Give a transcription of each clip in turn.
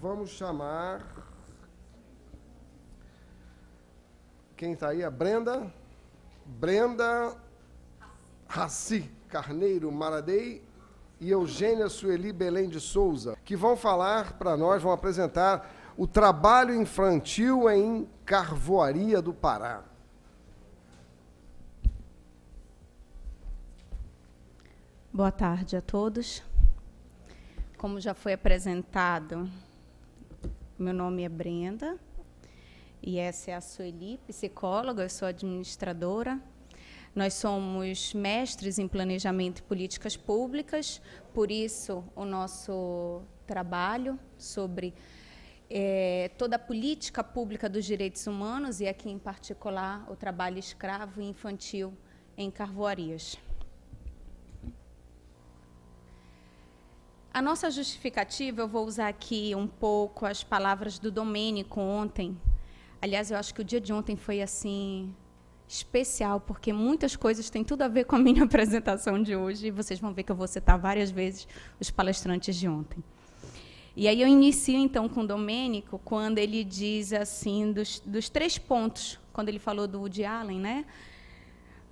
Vamos chamar. Quem está aí? A Brenda. Brenda Raci Carneiro Maradei e Eugênia Sueli Belém de Souza, que vão falar para nós, vão apresentar o trabalho infantil em Carvoaria do Pará. Boa tarde a todos. Como já foi apresentado meu nome é Brenda e essa é a Sueli, psicóloga, eu sou administradora. Nós somos mestres em planejamento e políticas públicas, por isso o nosso trabalho sobre é, toda a política pública dos direitos humanos e aqui em particular o trabalho escravo e infantil em Carvoarias. A nossa justificativa, eu vou usar aqui um pouco as palavras do Domênico ontem. Aliás, eu acho que o dia de ontem foi assim especial, porque muitas coisas têm tudo a ver com a minha apresentação de hoje, e vocês vão ver que eu vou citar várias vezes os palestrantes de ontem. E aí eu inicio então com o Domênico, quando ele diz assim, dos, dos três pontos, quando ele falou do Woody Allen, né?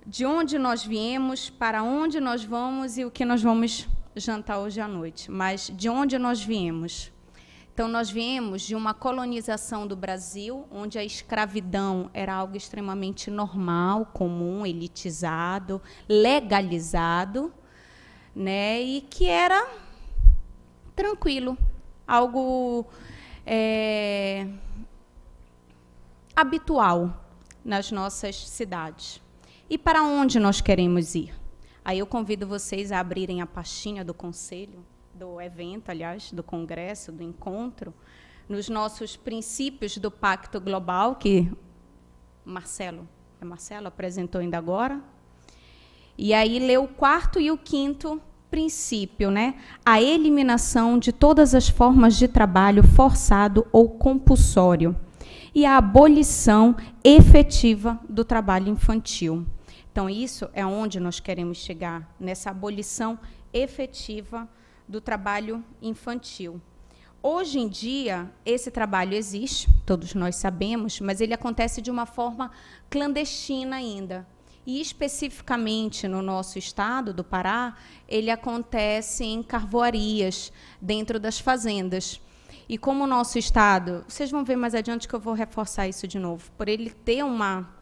De onde nós viemos, para onde nós vamos e o que nós vamos jantar hoje à noite, mas de onde nós viemos? Então, nós viemos de uma colonização do Brasil, onde a escravidão era algo extremamente normal, comum, elitizado, legalizado, né? e que era tranquilo, algo é, habitual nas nossas cidades. E para onde nós queremos ir? Aí eu convido vocês a abrirem a pastinha do conselho, do evento, aliás, do congresso, do encontro, nos nossos princípios do Pacto Global, que Marcelo, é Marcelo apresentou ainda agora. E aí leu o quarto e o quinto princípio, né? A eliminação de todas as formas de trabalho forçado ou compulsório e a abolição efetiva do trabalho infantil. Então, isso é onde nós queremos chegar, nessa abolição efetiva do trabalho infantil. Hoje em dia, esse trabalho existe, todos nós sabemos, mas ele acontece de uma forma clandestina ainda. E especificamente no nosso estado do Pará, ele acontece em carvoarias, dentro das fazendas. E como o nosso estado, vocês vão ver mais adiante que eu vou reforçar isso de novo, por ele ter uma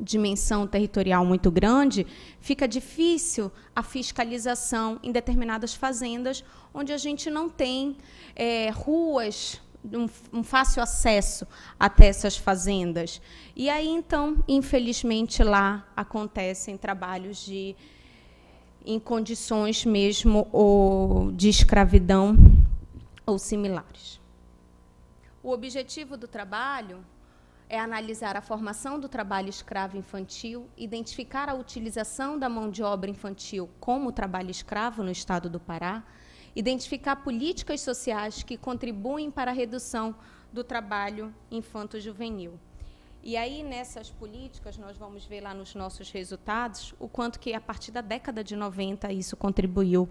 dimensão territorial muito grande, fica difícil a fiscalização em determinadas fazendas onde a gente não tem é, ruas um, um, fácil acesso até essas fazendas. E aí, então, infelizmente, lá acontecem trabalhos de em condições mesmo ou de escravidão ou similares. O objetivo do trabalho é analisar a formação do trabalho escravo infantil, identificar a utilização da mão de obra infantil como trabalho escravo no estado do Pará, identificar políticas sociais que contribuem para a redução do trabalho infanto-juvenil. E aí, nessas políticas, nós vamos ver lá nos nossos resultados o quanto que, a partir da década de 90, isso contribuiu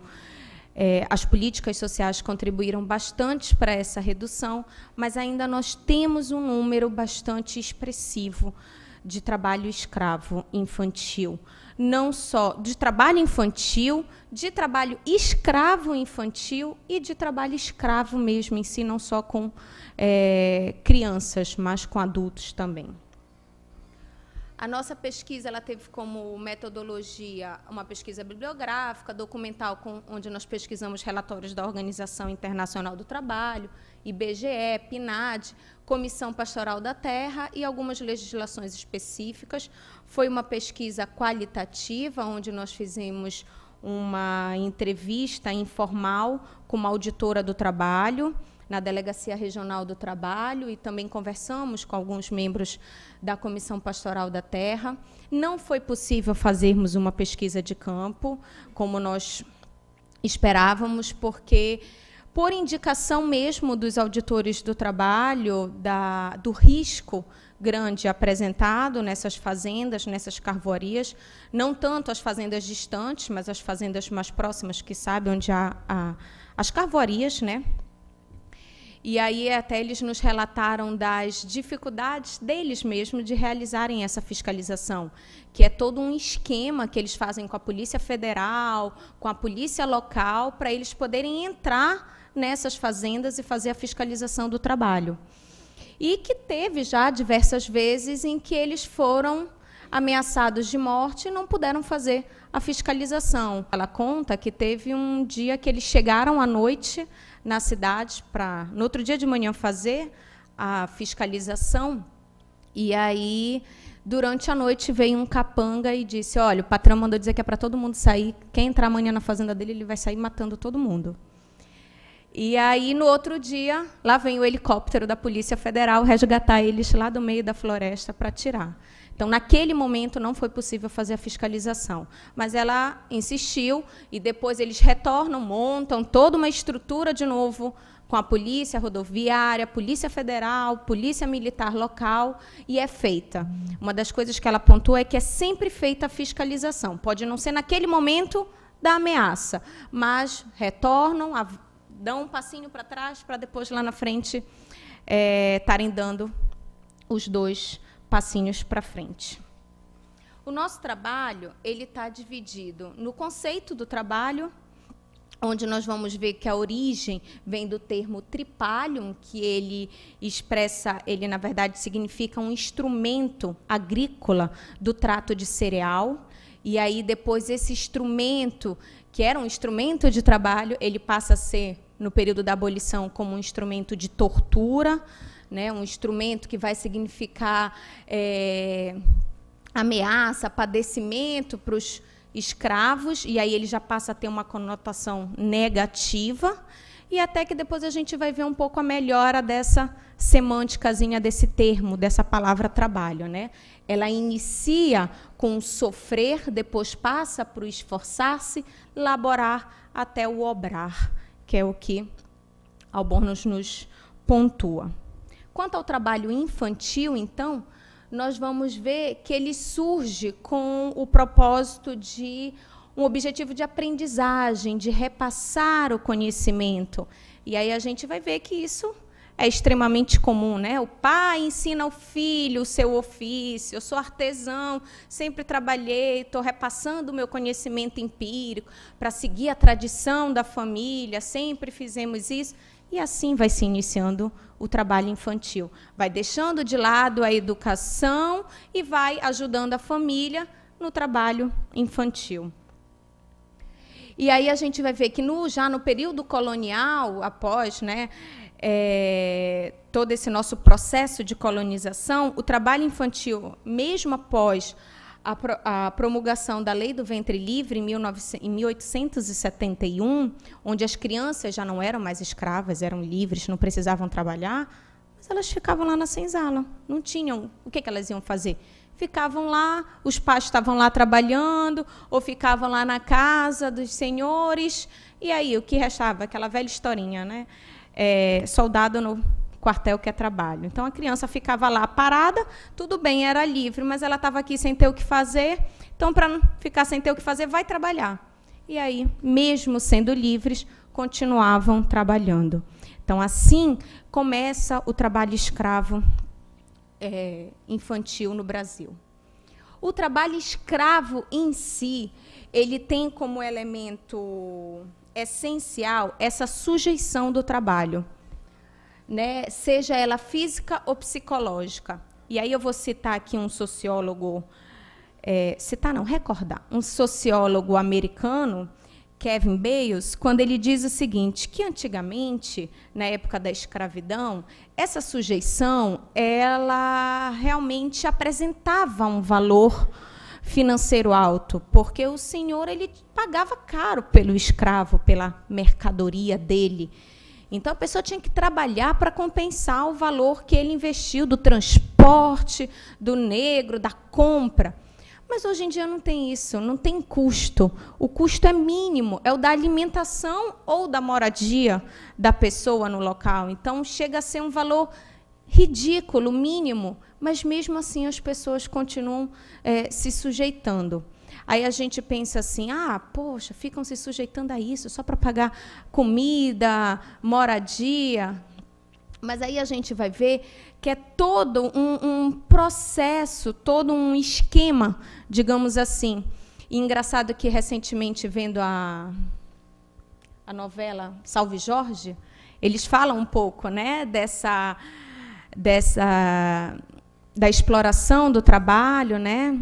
é, as políticas sociais contribuíram bastante para essa redução, mas ainda nós temos um número bastante expressivo de trabalho escravo infantil. Não só de trabalho infantil, de trabalho escravo infantil e de trabalho escravo mesmo em si, não só com é, crianças, mas com adultos também. A nossa pesquisa ela teve como metodologia uma pesquisa bibliográfica, documental, com, onde nós pesquisamos relatórios da Organização Internacional do Trabalho, IBGE, PNAD, Comissão Pastoral da Terra e algumas legislações específicas. Foi uma pesquisa qualitativa, onde nós fizemos uma entrevista informal com uma auditora do trabalho na Delegacia Regional do Trabalho e também conversamos com alguns membros da Comissão Pastoral da Terra. Não foi possível fazermos uma pesquisa de campo, como nós esperávamos, porque por indicação mesmo dos auditores do trabalho, da, do risco grande apresentado nessas fazendas, nessas carvoarias, não tanto as fazendas distantes, mas as fazendas mais próximas, que sabe onde há, há as carvoarias, né? E aí até eles nos relataram das dificuldades deles mesmo de realizarem essa fiscalização, que é todo um esquema que eles fazem com a Polícia Federal, com a polícia local, para eles poderem entrar nessas fazendas e fazer a fiscalização do trabalho. E que teve já diversas vezes em que eles foram ameaçados de morte e não puderam fazer a fiscalização. Ela conta que teve um dia que eles chegaram à noite na cidade para, no outro dia de manhã, fazer a fiscalização. E aí, durante a noite, veio um capanga e disse: Olha, o patrão mandou dizer que é para todo mundo sair. Quem entrar amanhã na fazenda dele, ele vai sair matando todo mundo. E aí, no outro dia, lá vem o helicóptero da Polícia Federal resgatar eles lá do meio da floresta para tirar. Então, naquele momento, não foi possível fazer a fiscalização. Mas ela insistiu e depois eles retornam, montam toda uma estrutura de novo com a polícia rodoviária, polícia federal, polícia militar local e é feita. Uma das coisas que ela pontua é que é sempre feita a fiscalização. Pode não ser naquele momento da ameaça, mas retornam, dão um passinho para trás para depois lá na frente eh, estarem é, dando os dois passinhos para frente. O nosso trabalho ele está dividido no conceito do trabalho, onde nós vamos ver que a origem vem do termo tripalium, que ele expressa, ele na verdade significa um instrumento agrícola do trato de cereal. E aí depois esse instrumento, que era um instrumento de trabalho, ele passa a ser no período da abolição como um instrumento de tortura, né? um instrumento que vai significar é, ameaça, padecimento para os escravos, e aí ele já passa a ter uma conotação negativa, e até que depois a gente vai ver um pouco a melhora dessa semânticazinha desse termo, dessa palavra trabalho. Né? Ela inicia com sofrer, depois passa para o esforçar-se, laborar até o obrar, que é o que Albornoz nos pontua. Quanto ao trabalho infantil, então, nós vamos ver que ele surge com o propósito de um objetivo de aprendizagem, de repassar o conhecimento. E aí a gente vai ver que isso é extremamente comum, né? O pai ensina ao filho o seu ofício. Eu sou artesão, sempre trabalhei, estou repassando o meu conhecimento empírico para seguir a tradição da família, sempre fizemos isso. E assim vai se iniciando o o trabalho infantil. Vai deixando de lado a educação e vai ajudando a família no trabalho infantil. E aí a gente vai ver que no, já no período colonial, após né, é, todo esse nosso processo de colonização, o trabalho infantil, mesmo após a, pro, a promulgação da Lei do Ventre Livre em, 19, em 1871, onde as crianças já não eram mais escravas, eram livres, não precisavam trabalhar, mas elas ficavam lá na senzala, não tinham. O que, que elas iam fazer? Ficavam lá, os pais estavam lá trabalhando, ou ficavam lá na casa dos senhores, e aí o que restava? Aquela velha historinha, né? É, soldado no quartel que é trabalho. Então a criança ficava lá parada, tudo bem, era livre, mas ela estava aqui sem ter o que fazer. Então, para não ficar sem ter o que fazer, vai trabalhar. E aí, mesmo sendo livres, continuavam trabalhando. Então, assim começa o trabalho escravo é, infantil no Brasil. O trabalho escravo em si, ele tem como elemento essencial essa sujeição do trabalho né, seja ela física ou psicológica. E aí eu vou citar aqui um sociólogo, é, citar não, recordar, um sociólogo americano, Kevin Bayes, quando ele diz o seguinte, que antigamente, na época da escravidão, essa sujeição, ela realmente apresentava um valor financeiro alto, porque o senhor ele pagava caro pelo escravo, pela mercadoria dele. Então a pessoa tinha que trabalhar para compensar o valor que ele investiu do transporte, do negro, da compra. Mas hoje em dia não tem isso, não tem custo. O custo é mínimo, é o da alimentação ou da moradia da pessoa no local. Então chega a ser um valor ridículo, mínimo, mas mesmo assim as pessoas continuam é, se sujeitando. Aí a gente pensa assim: ah, poxa, ficam se sujeitando a isso só para pagar comida, moradia. Mas aí a gente vai ver que é todo um, um processo, todo um esquema, digamos assim. E engraçado que recentemente vendo a, a novela Salve Jorge, eles falam um pouco, né, dessa dessa da exploração do trabalho, né?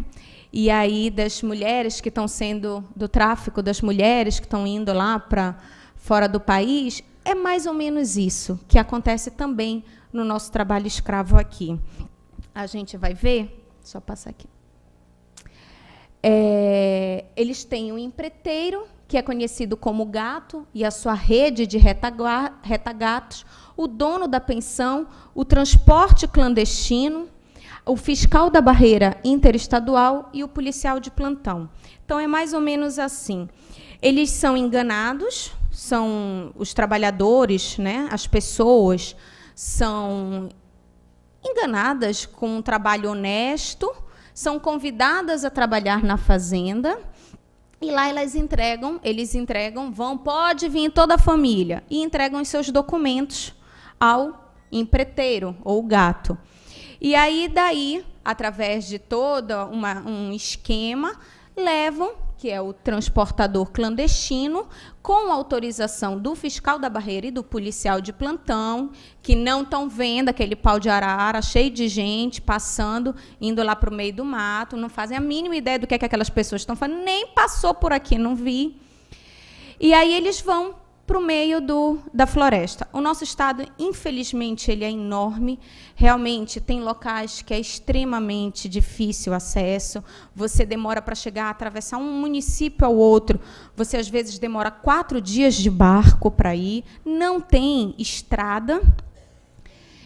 e aí das mulheres que estão sendo do tráfico das mulheres que estão indo lá para fora do país, é mais ou menos isso que acontece também no nosso trabalho escravo aqui. A gente vai ver, só passar aqui. É, eles têm um empreiteiro, que é conhecido como gato, e a sua rede de retagatos, o dono da pensão, o transporte clandestino, o fiscal da barreira interestadual e o policial de plantão. Então, é mais ou menos assim. Eles são enganados, são os trabalhadores, né, as pessoas são enganadas com um trabalho honesto, são convidadas a trabalhar na fazenda e lá elas entregam, eles entregam, vão, pode vir toda a família e entregam os seus documentos ao empreiteiro ou gato. E aí, daí, através de todo uma, um esquema, levam, que é o transportador clandestino, com autorização do fiscal da barreira e do policial de plantão, que não estão vendo aquele pau de arara cheio de gente passando, indo lá para o meio do mato, não fazem a mínima ideia do que, é que aquelas pessoas estão fazendo, nem passou por aqui, não vi. E aí eles vão para o meio do, da floresta. O nosso estado, infelizmente, ele é enorme. Realmente, tem locais que é extremamente difícil o acesso. Você demora para chegar, atravessar um município ao outro. Você, às vezes, demora quatro dias de barco para ir. Não tem estrada.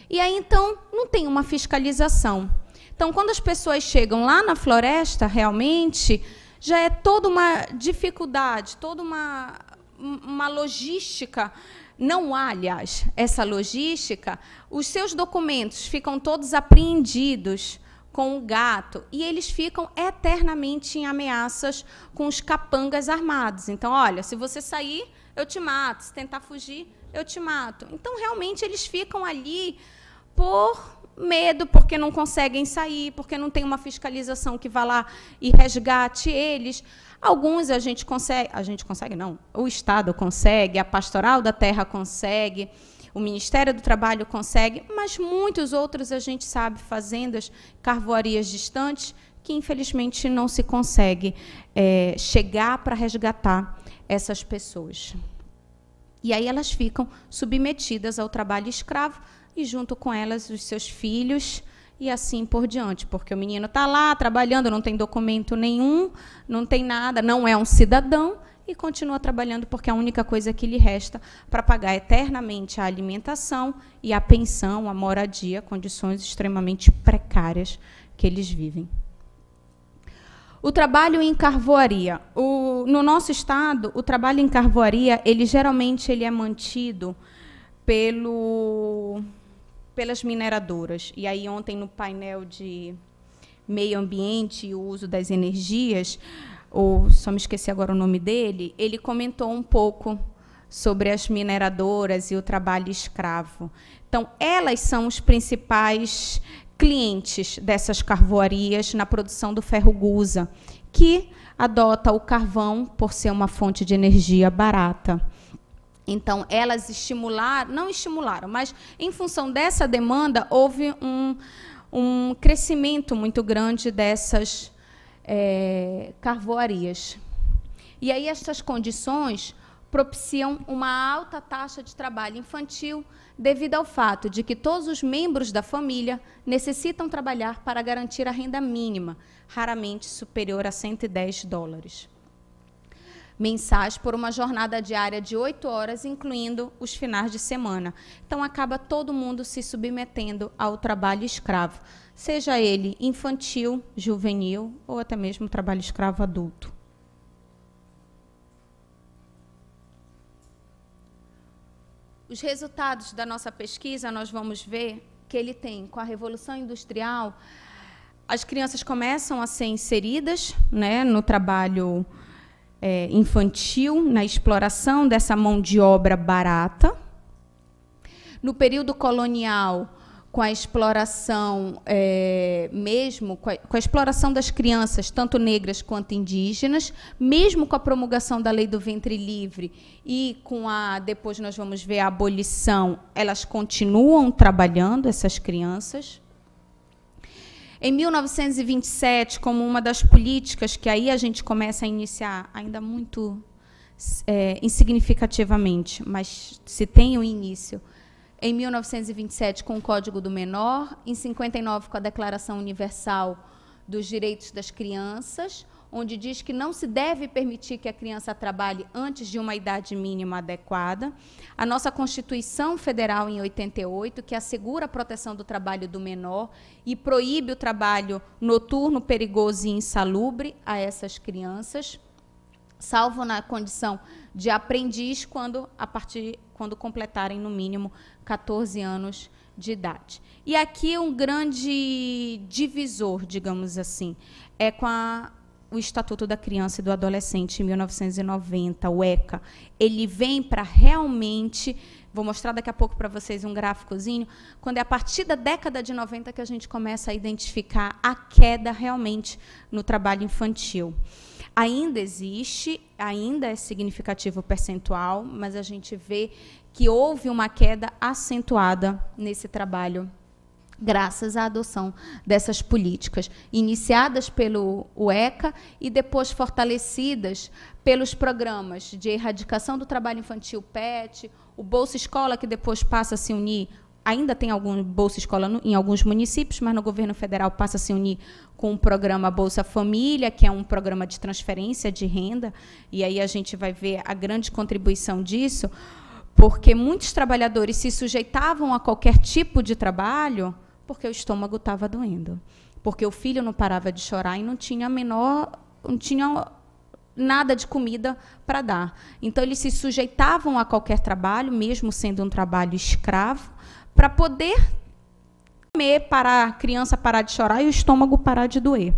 E aí, então, não tem uma fiscalização. Então, quando as pessoas chegam lá na floresta, realmente, já é toda uma dificuldade, toda uma uma logística. Não há, aliás, essa logística. Os seus documentos ficam todos apreendidos com o gato e eles ficam eternamente em ameaças com os capangas armados. Então, olha, se você sair, eu te mato. Se tentar fugir, eu te mato. Então, realmente, eles ficam ali por medo, porque não conseguem sair, porque não tem uma fiscalização que vá lá e resgate eles. Alguns a gente consegue, a gente consegue não, o Estado consegue, a Pastoral da Terra consegue, o Ministério do Trabalho consegue, mas muitos outros a gente sabe fazendas, carvoarias distantes, que infelizmente não se consegue é, chegar para resgatar essas pessoas. E aí elas ficam submetidas ao trabalho escravo e junto com elas os seus filhos, e assim por diante, porque o menino está lá trabalhando, não tem documento nenhum, não tem nada, não é um cidadão e continua trabalhando porque é a única coisa que lhe resta para pagar eternamente a alimentação e a pensão, a moradia, condições extremamente precárias que eles vivem. O trabalho em carvoaria. O, no nosso estado, o trabalho em carvoaria, ele geralmente ele é mantido pelo pelas mineradoras. E aí ontem no painel de meio ambiente e o uso das energias, ou só me esqueci agora o nome dele, ele comentou um pouco sobre as mineradoras e o trabalho escravo. Então, elas são os principais clientes dessas carvoarias na produção do ferro gusa, que adota o carvão por ser uma fonte de energia barata. Então, elas estimularam, não estimularam, mas em função dessa demanda, houve um, um crescimento muito grande dessas é, carvoarias. E aí, estas condições propiciam uma alta taxa de trabalho infantil, devido ao fato de que todos os membros da família necessitam trabalhar para garantir a renda mínima, raramente superior a 110 dólares mensais por uma jornada diária de oito horas, incluindo os finais de semana. Então, acaba todo mundo se submetendo ao trabalho escravo, seja ele infantil, juvenil ou até mesmo trabalho escravo adulto. Os resultados da nossa pesquisa, nós vamos ver que ele tem com a Revolução Industrial. As crianças começam a ser inseridas né, no trabalho é, infantil, na exploração dessa mão de obra barata. No período colonial, com a exploração é, mesmo, com a, com a, exploração das crianças, tanto negras quanto indígenas, mesmo com a promulgação da lei do ventre livre e com a, depois nós vamos ver a abolição, elas continuam trabalhando, essas crianças. Em 1927, como uma das políticas que aí a gente começa a iniciar, ainda muito é, insignificativamente, mas se tem o um início. Em 1927, com o Código do Menor, em 59, com a Declaração Universal dos Direitos das Crianças, onde diz que não se deve permitir que a criança trabalhe antes de uma idade mínima adequada. A nossa Constituição Federal, em 88, que assegura a proteção do trabalho do menor e proíbe o trabalho noturno, perigoso e insalubre a essas crianças, salvo na condição de aprendiz quando, a partir, quando completarem, no mínimo, 14 anos de idade. E aqui um grande divisor, digamos assim, é com a o Estatuto da Criança e do Adolescente em 1990, o ECA, ele vem para realmente Vou mostrar daqui a pouco para vocês um gráficozinho, quando é a partir da década de 90 que a gente começa a identificar a queda realmente no trabalho infantil. Ainda existe, ainda é significativo o percentual, mas a gente vê que houve uma queda acentuada nesse trabalho graças à adoção dessas políticas, iniciadas pelo ECA e depois fortalecidas pelos programas de erradicação do trabalho infantil PET, o Bolsa Escola, que depois passa a se unir, ainda tem algum Bolsa Escola no, em alguns municípios, mas no governo federal passa a se unir com o programa Bolsa Família, que é um programa de transferência de renda, e aí a gente vai ver a grande contribuição disso, porque muitos trabalhadores se sujeitavam a qualquer tipo de trabalho porque o estômago estava doendo. Porque o filho não parava de chorar e não tinha a menor. não tinha nada de comida para dar. Então, eles se sujeitavam a qualquer trabalho, mesmo sendo um trabalho escravo, para poder comer, para a criança parar de chorar e o estômago parar de doer.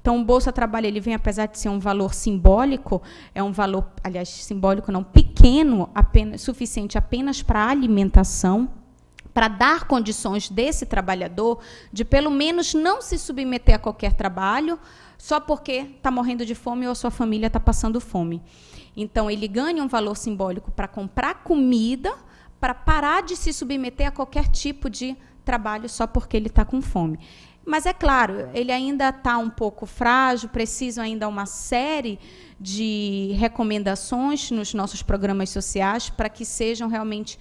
Então, o Bolsa Trabalho ele vem, apesar de ser um valor simbólico, é um valor, aliás, simbólico não, pequeno, apenas, suficiente apenas para alimentação, para dar condições desse trabalhador de pelo menos não se submeter a qualquer trabalho só porque está morrendo de fome ou a sua família está passando fome. Então ele ganha um valor simbólico para comprar comida, para parar de se submeter a qualquer tipo de trabalho só porque ele está com fome. Mas é claro, ele ainda está um pouco frágil, precisa ainda uma série de recomendações nos nossos programas sociais para que sejam realmente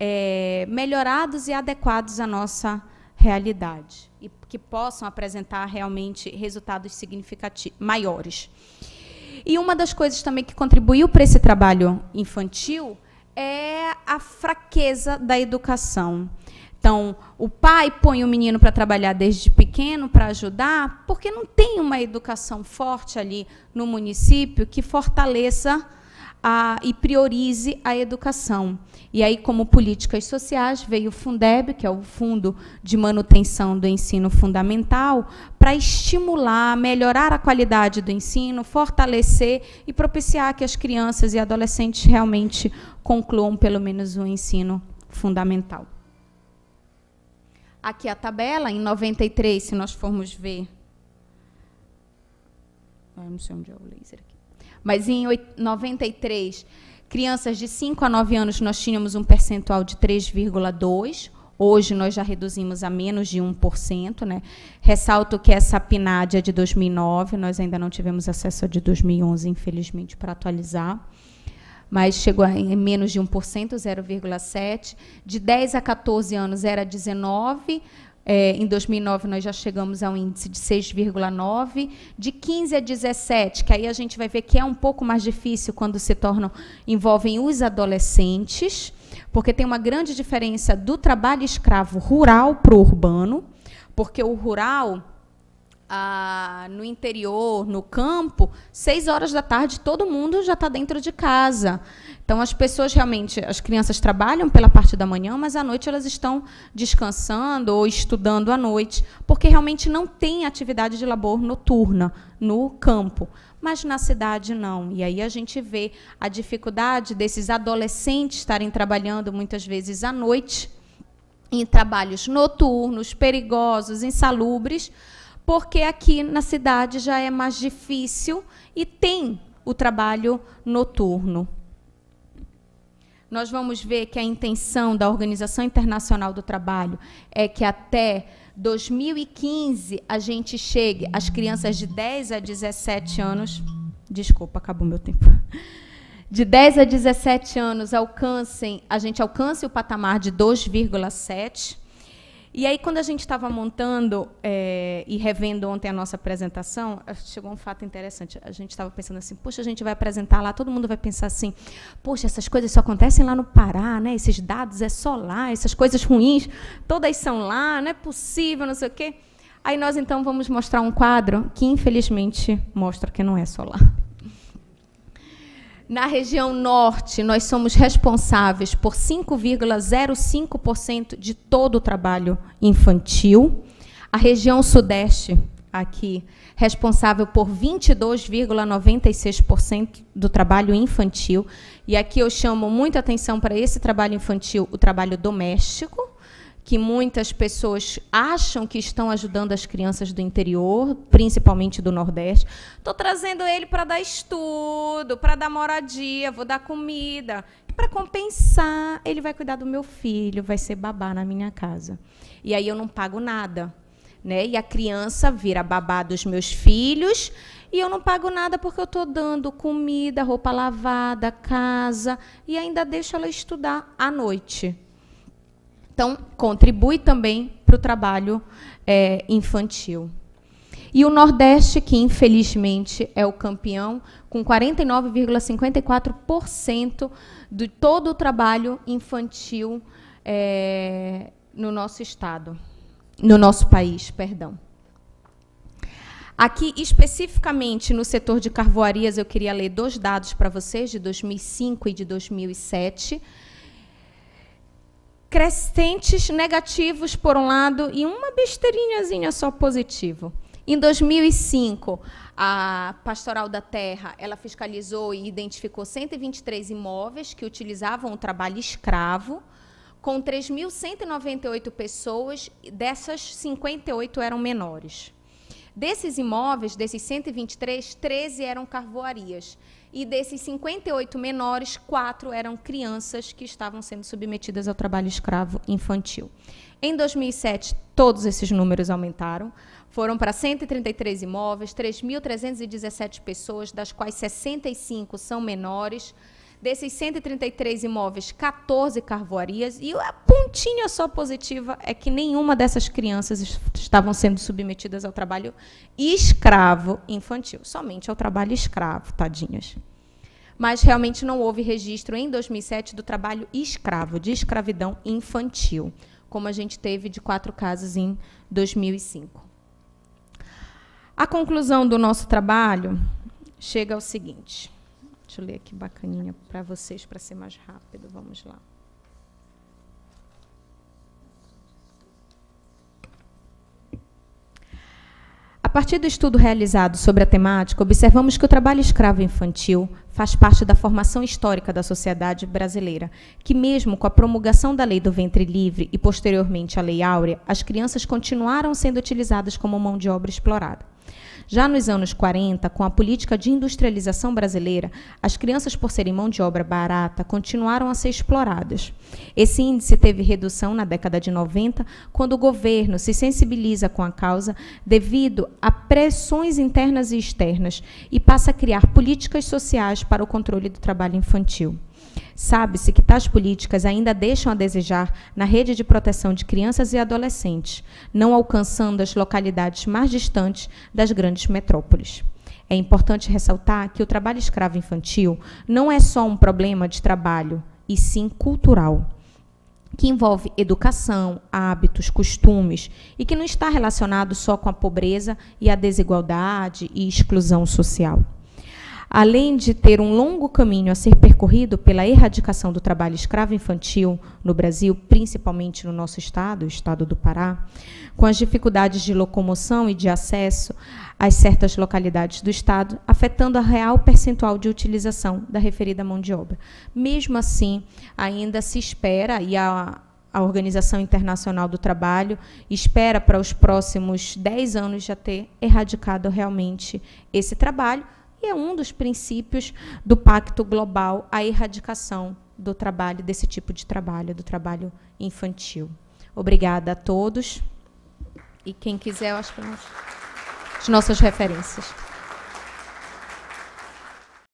é, melhorados e adequados à nossa realidade e que possam apresentar realmente resultados significativos maiores. E uma das coisas também que contribuiu para esse trabalho infantil é a fraqueza da educação. Então, o pai põe o menino para trabalhar desde pequeno para ajudar, porque não tem uma educação forte ali no município que fortaleça a, e priorize a educação. E aí, como políticas sociais, veio o Fundeb, que é o Fundo de Manutenção do Ensino Fundamental, para estimular, melhorar a qualidade do ensino, fortalecer e propiciar que as crianças e adolescentes realmente concluam pelo menos o um ensino fundamental. Aqui a tabela, em 93, se nós formos ver. Eu não sei onde é o laser aqui mas em 93, crianças de 5 a 9 anos nós tínhamos um percentual de 3,2%. Hoje nós já reduzimos a menos de 1%. Né? Ressalto que essa PNAD é de 2009, nós ainda não tivemos acesso a de 2011, infelizmente, para atualizar. Mas chegou em menos de 1%, 0,7%. De 10 a 14 anos era 19%, é, em 2009, nós já chegamos a um índice de 6,9. De 15 a 17, que aí a gente vai ver que é um pouco mais difícil quando se tornam, envolvem os adolescentes, porque tem uma grande diferença do trabalho escravo rural para o urbano, porque o rural. Ah, no interior, no campo, seis horas da tarde, todo mundo já está dentro de casa. Então, as pessoas realmente, as crianças trabalham pela parte da manhã, mas à noite elas estão descansando ou estudando à noite, porque realmente não tem atividade de labor noturna no campo. Mas na cidade não. E aí a gente vê a dificuldade desses adolescentes estarem trabalhando muitas vezes à noite, em trabalhos noturnos, perigosos, insalubres, porque aqui na cidade já é mais difícil e tem o trabalho noturno nós vamos ver que a intenção da Organização Internacional do Trabalho é que até 2015 a gente chegue, as crianças de 10 a 17 anos, desculpa, acabou meu tempo. De 10 a 17 anos alcancem, a gente alcance o patamar de 2,7 e aí, quando a gente estava montando é, e revendo ontem a nossa apresentação, eh, chegou um fato interessante. A gente estava pensando assim, poxa, a gente vai apresentar lá, todo mundo vai pensar assim, poxa, essas coisas só acontecem lá no Pará, né? Esses dados é só lá, essas coisas ruins, todas são lá, não é possível, não sei o quê. Aí nós então vamos mostrar um quadro que infelizmente mostra que não é só lá. Na região norte, nós somos responsáveis por 5,05% de todo o trabalho infantil. A região sudeste, aqui, responsável por 22,96% do trabalho infantil. E aqui eu chamo muita atenção para esse trabalho infantil, o trabalho doméstico, que muitas pessoas acham que estão ajudando as crianças do interior, principalmente do Nordeste. Estou trazendo ele para dar estudo, para dar moradia, vou dar comida. Para compensar, ele vai cuidar do meu filho, vai ser babá na minha casa. E aí eu não pago nada. Né? E a criança vira babá dos meus filhos e eu não pago nada porque eu estou dando comida, roupa lavada, casa e ainda deixo ela estudar à noite. Então, contribui também para o trabalho é, infantil. E o Nordeste, que infelizmente é o campeão, com 49,54% de todo o trabalho infantil é, no nosso estado, no nosso país, perdão. Aqui, especificamente no setor de carvoarias, eu queria ler dois dados para vocês, de 2005 e de 2007 crescentes negativos por um lado e uma besteirinhazinha só positivo. Em 2005, a Pastoral da Terra, ela fiscalizou e identificou 123 imóveis que utilizavam o trabalho escravo, com 3.198 pessoas, dessas 58 eram menores. Desses imóveis, desses 123, 13 eram carvoarias. E desses 58 menores, quatro eram crianças que estavam sendo submetidas ao trabalho escravo infantil. Em 2007, todos esses números aumentaram. Foram para 133 imóveis, 3.317 pessoas, das quais 65 são menores. Desses 133 imóveis, 14 carvoarias. E a pontinha só positiva é que nenhuma dessas crianças estavam sendo submetidas ao trabalho escravo infantil. Somente ao trabalho escravo, tadinhas. Mas realmente não houve registro em 2007 do trabalho escravo, de escravidão infantil, como a gente teve de quatro casos em 2005. A conclusão do nosso trabalho chega ao seguinte. Deixa eu ler aqui bacaninha para vocês, para ser mais rápido. Vamos lá. A partir do estudo realizado sobre a temática, observamos que o trabalho escravo infantil faz parte da formação histórica da sociedade brasileira, que, mesmo com a promulgação da Lei do Ventre Livre e, posteriormente, a Lei Áurea, as crianças continuaram sendo utilizadas como mão de obra explorada. Já nos anos 40, com a política de industrialização brasileira, as crianças, por serem mão de obra barata, continuaram a ser exploradas. Esse índice teve redução na década de 90, quando o governo se sensibiliza com a causa devido a pressões internas e externas e passa a criar políticas sociais para o controle do trabalho infantil. Sabe-se que tais políticas ainda deixam a desejar na rede de proteção de crianças e adolescentes, não alcançando as localidades mais distantes das grandes metrópoles. É importante ressaltar que o trabalho escravo infantil não é só um problema de trabalho, e sim cultural que envolve educação, hábitos, costumes e que não está relacionado só com a pobreza e a desigualdade e exclusão social além de ter um longo caminho a ser percorrido pela erradicação do trabalho escravo infantil no Brasil, principalmente no nosso estado, o estado do Pará, com as dificuldades de locomoção e de acesso às certas localidades do estado, afetando a real percentual de utilização da referida mão de obra. Mesmo assim, ainda se espera e a a Organização Internacional do Trabalho espera para os próximos 10 anos já ter erradicado realmente esse trabalho, e é um dos princípios do Pacto Global a erradicação do trabalho, desse tipo de trabalho, do trabalho infantil. Obrigada a todos. E quem quiser, eu acho que nós, as nossas referências.